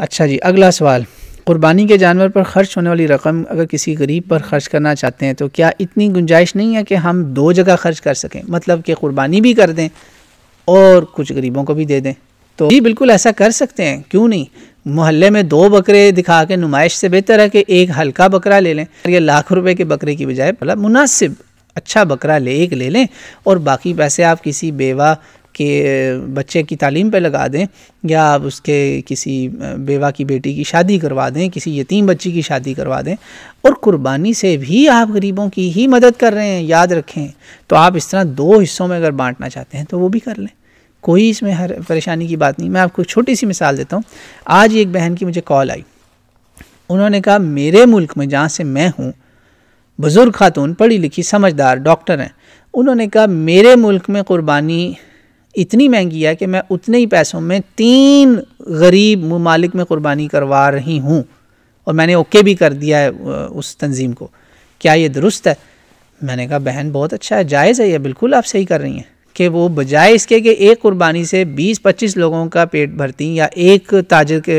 अच्छा जी अगला सवाल कुर्बानी के जानवर पर खर्च होने वाली रकम अगर किसी गरीब पर खर्च करना चाहते हैं तो क्या इतनी गुंजाइश नहीं है कि हम दो जगह खर्च कर सकें मतलब कि कुर्बानी भी कर दें और कुछ गरीबों को भी दे दें तो जी बिल्कुल ऐसा कर सकते हैं क्यों नहीं मोहल्ले में दो बकरे दिखा के नुमाइश से बेहतर है कि एक हल्का बकरा ले लें या लाख रुपए के बकरे की बजाय भला मुनासिब अच्छा बकरा ले एक ले लें और बाकी पैसे आप किसी बेवा के बच्चे की तालीम पे लगा दें या आप उसके किसी बेवा की बेटी की शादी करवा दें किसी यतीम बच्ची की शादी करवा दें और कुर्बानी से भी आप गरीबों की ही मदद कर रहे हैं याद रखें तो आप इस तरह दो हिस्सों में अगर बांटना चाहते हैं तो वो भी कर लें कोई इसमें हर परेशानी की बात नहीं मैं आपको छोटी सी मिसाल देता हूँ आज एक बहन की मुझे कॉल आई उन्होंने कहा मेरे मुल्क में जहाँ से मैं हूँ बुज़ुर्ग खातून पढ़ी लिखी समझदार डॉक्टर हैं उन्होंने कहा मेरे मुल्क में क़ुरबानी इतनी महंगी है कि मैं उतने ही पैसों में तीन गरीब ममालिक में कुर्बानी करवा रही हूँ और मैंने ओके भी कर दिया है उस तंजीम को क्या ये दुरुस्त है मैंने कहा बहन बहुत अच्छा है जायज़ है यह बिल्कुल आप सही कर रही हैं कि वो बजाय इसके कि एक कुर्बानी से 20-25 लोगों का पेट भरती या एक ताजर के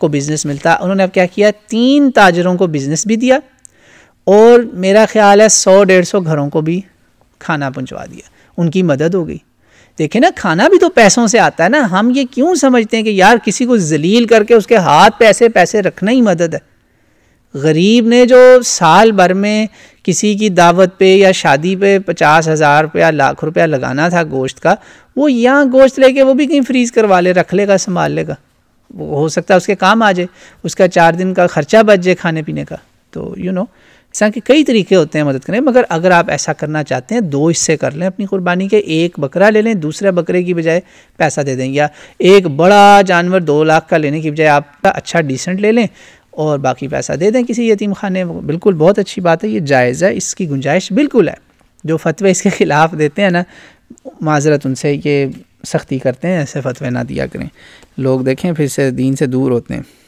को बिज़नेस मिलता उन्होंने अब क्या किया तीन ताजरों को बिज़नेस भी दिया और मेरा ख्याल है सौ डेढ़ सौ घरों को भी खाना पहुंचवा दिया उनकी मदद हो गई देखे ना खाना भी तो पैसों से आता है ना हम ये क्यों समझते हैं कि यार किसी को जलील करके उसके हाथ पैसे पैसे रखना ही मदद है गरीब ने जो साल भर में किसी की दावत पे या शादी पे पचास हज़ार रुपया लाख रुपया लगाना था गोश्त का वो यहाँ गोश्त लेके वो भी कहीं फ्रीज करवा ले रख लेगा संभाल लेगा वो हो सकता है उसके काम आ जाए उसका चार दिन का खर्चा बच जाए खाने पीने का तो यू you नो know, तरह के कई तरीके होते हैं मदद करने मगर अगर आप ऐसा करना चाहते हैं दो हिस्से कर लें अपनी कुर्बानी के एक बकरा ले लें दूसरे बकरे की बजाय पैसा दे दें या एक बड़ा जानवर दो लाख का लेने की बजाय आप अच्छा डिसेंट ले लें और बाकी पैसा दे दें किसी यतीम खाने बिल्कुल बहुत अच्छी बात है ये जायज़ है इसकी गुंजाइश बिल्कुल है जो फतवे इसके ख़िलाफ़ देते हैं ना माजरत उनसे ये सख्ती करते हैं ऐसे फतवे ना दिया करें लोग देखें फिर से दीन से दूर होते हैं